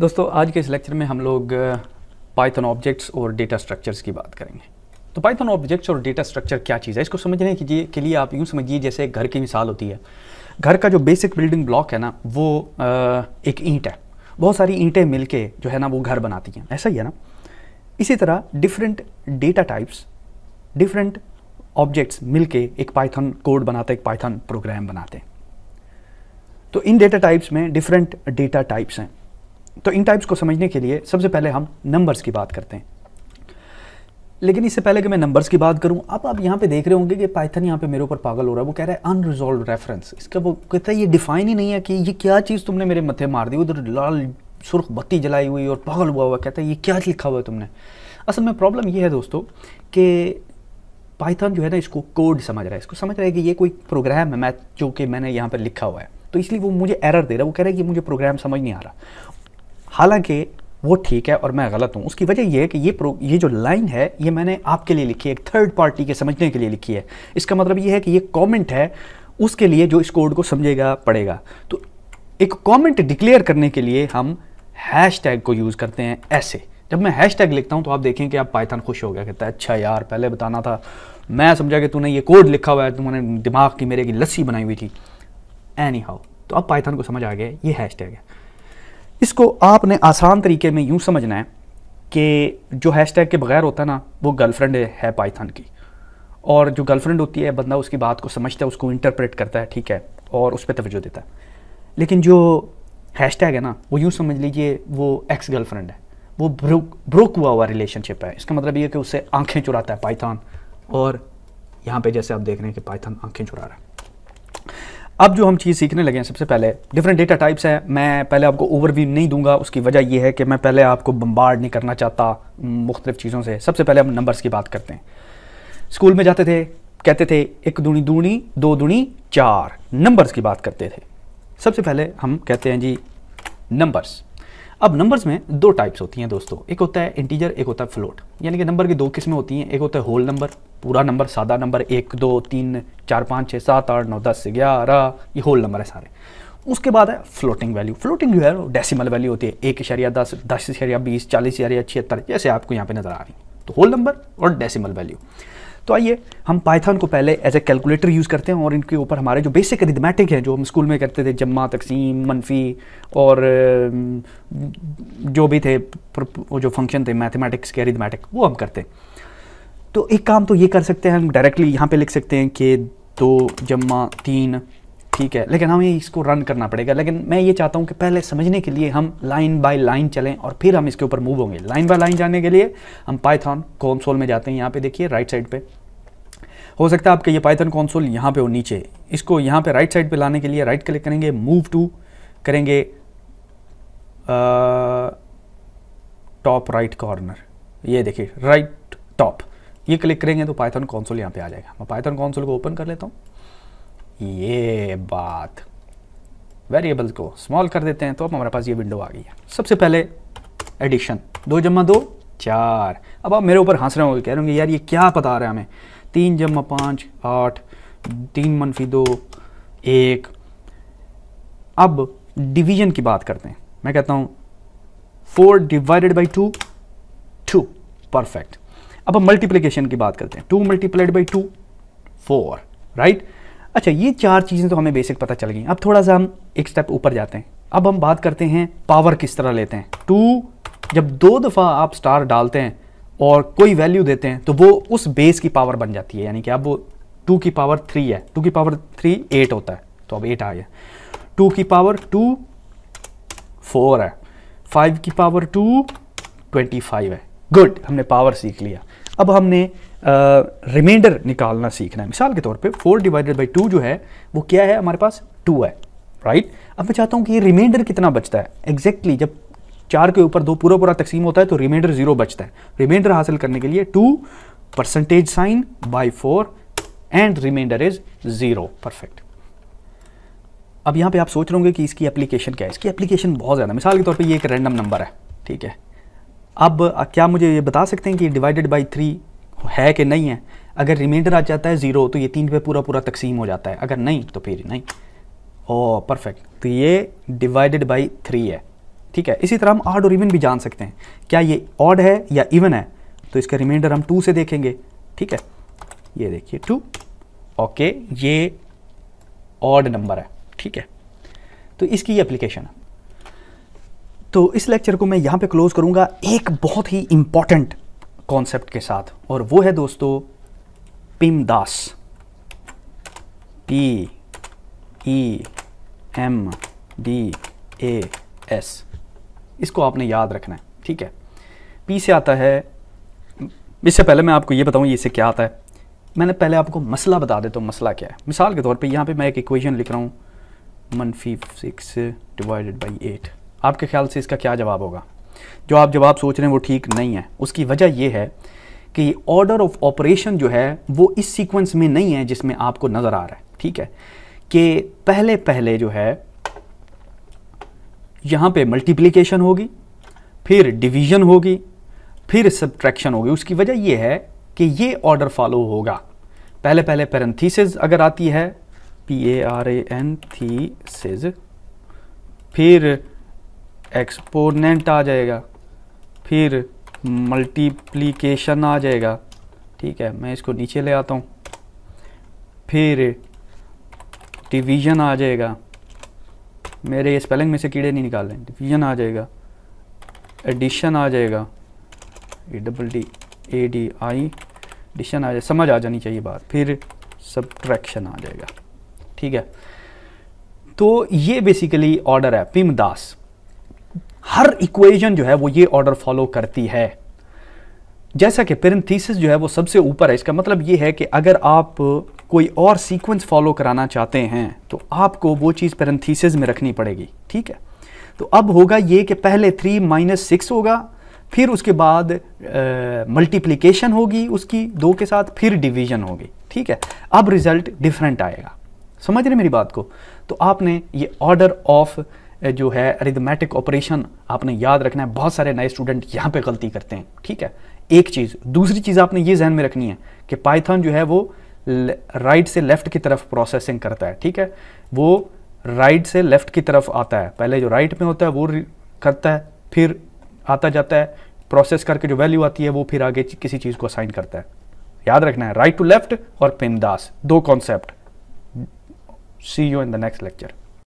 दोस्तों आज के इस लेक्चर में हम लोग पाइथन ऑब्जेक्ट्स और डेटा स्ट्रक्चर्स की बात करेंगे तो पाइथन ऑब्जेक्ट्स और डेटा स्ट्रक्चर क्या चीज़ है इसको समझने के, के लिए आप यूँ समझिए जैसे घर की मिसाल होती है घर का जो बेसिक बिल्डिंग ब्लॉक है ना वो आ, एक ईंट है बहुत सारी ईंटें मिल जो है ना वो घर बनाती हैं ऐसा ही है ना इसी तरह different data types different objects मिलके एक पाइथन कोड बनाते हैं एक पाइथन प्रोग्राम बनाते हैं तो इन डेटा टाइप्स में डिफरेंट डेटा टाइप्स हैं तो इन टाइप्स को समझने के लिए सबसे पहले हम नंबर्स की बात करते हैं लेकिन इससे पहले कि मैं नंबर्स की बात करूं अब आप यहां पे देख रहे होंगे कि पाइथन यहाँ पे मेरे ऊपर पागल हो रहा है वो कह रहा है अनरिजॉल्व रेफरेंस इसका वो कहता है ये डिफाइन ही नहीं है कि ये क्या चीज़ तुमने मेरे मथे मार दी उधर लाल सुर्ख बत्ती जलाई हुई और पागल हुआ हुआ कहता है ये क्या लिखा हुआ है तुमने असल में प्रॉब्लम ये है दोस्तों कि पाइथन जो है ना इसको कोड समझ रहा है इसको समझ रहा है कि ये कोई प्रोग्राम है मैथ जो कि मैंने यहाँ पर लिखा हुआ है तो इसलिए वो मुझे एरर दे रहा है वो कह रहा है कि मुझे प्रोग्राम समझ नहीं आ रहा हालांकि वो ठीक है और मैं गलत हूँ उसकी वजह यह है कि ये प्रो ये जो लाइन है ये मैंने आपके लिए लिखी है एक थर्ड पार्टी के समझने के लिए लिखी है इसका मतलब ये है कि ये कमेंट है उसके लिए जो इस कोड को समझेगा पड़ेगा तो एक कमेंट डिक्लेयर करने के लिए हम हैश टैग को यूज़ करते हैं ऐसे जब मैं हैश टैग लिखता हूँ तो आप देखें कि आप पाइथन खुश हो गया कहता है अच्छा यार पहले बताना था मैं समझा कि तूने ये कोड लिखा हुआ है तुमने दिमाग की मेरे की लस्सी बनाई हुई थी एनी हाउ तो अब पाइथन को समझ आ गया ये हैश टैग है इसको आपने आसान तरीके में यूँ समझना है कि जो हैशटैग के बगैर होता है ना वो गर्लफ्रेंड है पाइथन की और जो गर्लफ्रेंड होती है बंदा उसकी बात को समझता है उसको इंटरप्रेट करता है ठीक है और उस पर तवज्जो देता है लेकिन जो हैशटैग है ना वो यूँ समझ लीजिए वो एक्स गर्लफ्रेंड है वो ब्रोक ब्रोक हुआ हुआ रिलेशनशिप है इसका मतलब ये है कि उससे आंखें चुराता है पाइथान और यहाँ पे जैसे आप देख रहे हैं कि पाइथन आंखें चुरा रहा है अब जो हम चीज़ सीखने लगे हैं सबसे पहले डिफरेंट डेटा टाइप्स हैं मैं पहले आपको ओवरव्यू नहीं दूंगा उसकी वजह यह है कि मैं पहले आपको बम्बार्ड नहीं करना चाहता मुख्तलिफ चीज़ों से सबसे पहले हम नंबर्स की बात करते हैं स्कूल में जाते थे कहते थे एक दूनी दूनी दो दूनी चार नंबर्स की बात करते थे सबसे पहले हम कहते हैं जी नंबर्स अब नंबर्स में दो टाइप्स होती हैं दोस्तों एक होता है इंटीजर एक होता है फ्लोट यानी कि नंबर की दो किस्में होती हैं एक होता है होल नंबर पूरा नंबर सादा नंबर एक दो तीन चार पाँच छः सात आठ नौ दस ग्यारह ये होल नंबर है सारे उसके बाद है फ्लोटिंग वैल्यू फ्लोटिंग जो है डेसिमल वैल्यू होती है एक इशारिया दस दस इशारिया बीस चालीस इशारिया छिहत्तर जैसे आपको यहाँ पे नज़र आ रही है तो होल नंबर और डेसिमल वैल्यू तो आइए हम पाइथन को पहले एज ए कैलकुलेटर यूज़ करते हैं और इनके ऊपर हमारे जो बेसिक रिदमेटिक हैं जो हम स्कूल में करते थे जम्मा तकसीम मनफी और जो भी थे वो जो फंक्शन थे मैथमेटिक्स के रिदमेटिक वो हम करते हैं तो एक काम तो ये कर सकते हैं हम डायरेक्टली यहाँ पे लिख सकते हैं कि दो जम्मा तीन ठीक है लेकिन हमें इसको रन करना पड़ेगा लेकिन मैं ये चाहता हूँ कि पहले समझने के लिए हम लाइन बाय लाइन चलें और फिर हम इसके ऊपर मूव होंगे लाइन बाय लाइन जाने के लिए हम पाइथन कॉन्सोल में जाते हैं यहाँ पे देखिए राइट साइड पे हो सकता है आपका ये पाइथन कॉन्सोल यहाँ पे हो नीचे इसको यहाँ पे राइट साइड पे लाने के लिए राइट क्लिक करेंगे मूव टू करेंगे टॉप राइट कॉर्नर ये देखिए राइट टॉप ये क्लिक करेंगे तो पाइथन कॉन्सोल यहाँ पे आ जाएगा मैं पाइथन कॉन्सोल को ओपन कर लेता हूँ ये बात वेरिएबल्स को स्मॉल कर देते हैं तो अब हमारे पास ये विंडो आ गई है सबसे पहले एडिशन दो जमा दो चार अब आप मेरे ऊपर हंस रहे होंगे कह रहे होंगे यार ये क्या पता आ रहा है हमें तीन जमा पाँच आठ तीन मनफी दो एक अब डिवीजन की बात करते हैं मैं कहता हूँ four divided by two two perfect अब हम मल्टीप्लीकेशन की बात करते हैं two multiplied by two four right अच्छा ये चार चीज़ें तो हमें बेसिक पता चल गई अब थोड़ा सा हम एक स्टेप ऊपर जाते हैं अब हम बात करते हैं पावर किस तरह लेते हैं टू जब दो दफ़ा आप स्टार डालते हैं और कोई वैल्यू देते हैं तो वो उस बेस की पावर बन जाती है यानी कि अब वो टू की पावर थ्री है टू की पावर थ्री एट होता है तो अब एट आ गया टू की पावर टू फोर है फाइव की पावर टू ट्वेंटी फाइव है गुड हमने पावर सीख लिया अब हमने रिमाइंडर uh, निकालना सीखना है मिसाल के तौर पे फोर डिवाइडेड बाई टू जो है वो क्या है हमारे पास टू है राइट right? अब मैं चाहता हूँ कि ये रिमाइंडर कितना बचता है एग्जैक्टली exactly, जब चार के ऊपर दो पूरा पूरा तकसीम होता है तो रिमाइंडर जीरो बचता है रिमाइंडर हासिल करने के लिए two percentage sign by four and remainder is zero perfect अब यहाँ पे आप सोच रहे होंगे कि इसकी एप्लीकेशन क्या है इसकी एप्लीकेशन बहुत ज़्यादा मिसाल के तौर पे ये एक रैंडम नंबर है ठीक है अब क्या मुझे ये बता सकते हैं कि डिवाइडेड बाई थ्री है कि नहीं है अगर रिमाइंडर आ जाता है ज़ीरो तो ये तीन पे पूरा पूरा तकसीम हो जाता है अगर नहीं तो फिर नहीं ओ परफेक्ट तो ये डिवाइडेड बाई थ्री है ठीक है इसी तरह हम ऑड और इवन भी जान सकते हैं क्या ये ऑड है या इवन है तो इसका रिमाइंडर हम टू से देखेंगे ठीक है ये देखिए टू ओके ये ऑड नंबर है ठीक है तो इसकी ये एप्लीकेशन है तो इस लेक्चर को मैं यहाँ पे क्लोज़ करूँगा एक बहुत ही इम्पॉर्टेंट कॉन्सेप्ट के साथ और वो है दोस्तों PEMDAS P E M D A S इसको आपने याद रखना है ठीक है पी से आता है इससे पहले मैं आपको ये बताऊँ इससे क्या आता है मैंने पहले आपको मसला बता देता तो हूँ मसला क्या है मिसाल के तौर पे यहाँ पे मैं एक इक्वेशन लिख रहा हूँ मनफी सिक्स डिवाइडेड बाई एट आपके ख्याल से इसका क्या जवाब होगा जो आप जवाब सोच रहे हैं वो ठीक नहीं है उसकी वजह यह है कि ऑर्डर ऑफ ऑपरेशन जो है वो इस सीक्वेंस में नहीं है जिसमें आपको नज़र आ रहा है ठीक है कि पहले पहले जो है यहाँ पे मल्टीप्लिकेशन होगी फिर डिवीजन होगी फिर सब्ट्रैक्शन होगी उसकी वजह यह है कि ये ऑर्डर फॉलो होगा पहले पहले पेरेंथीसिस अगर आती है P A R A N thesis फिर एक्सपोनेंट आ जाएगा फिर मल्टीप्लिकेशन आ जाएगा ठीक है मैं इसको नीचे ले आता हूँ फिर डिवीजन आ जाएगा मेरे ये स्पेलिंग में से कीड़े नहीं निकाल रहे डिवीजन आ जाएगा एडिशन आ जाएगा A double D A D I addition आ जाए समझ आ जानी चाहिए बात फिर सब्ट्रैक्शन आ जाएगा ठीक है तो ये बेसिकली ऑर्डर है पिम दास हर इक्वेशन जो है वो ये ऑर्डर फॉलो करती है जैसा कि पेरेंथीसिस जो है वो सबसे ऊपर है इसका मतलब ये है कि अगर आप कोई और सीक्वेंस फॉलो कराना चाहते हैं तो आपको वो चीज़ पेरेंथीसिस में रखनी पड़ेगी ठीक है तो अब होगा ये कि पहले थ्री माइनस सिक्स होगा फिर उसके बाद मल्टीप्लिकेशन होगी उसकी दो के साथ फिर डिवीजन होगी ठीक है अब रिज़ल्ट डिफरेंट आएगा समझ रहे मेरी बात को तो आपने ये ऑर्डर ऑफ़ जो है अरिदमेटिक ऑपरेशन आपने याद रखना है बहुत सारे नए स्टूडेंट यहाँ पे गलती करते हैं ठीक है एक चीज़ दूसरी चीज़ आपने ये जहन में रखनी है कि पाइथन जो है वो राइट से लेफ्ट की तरफ प्रोसेसिंग करता है ठीक है वो राइट से लेफ्ट की तरफ आता है पहले जो राइट में होता है वो करता है फिर आता जाता है प्रोसेस करके जो वैल्यू आती है वो फिर आगे किसी चीज़ को असाइन करता है याद रखना है राइट टू लेफ्ट और पिमदास दो concept see you in the next lecture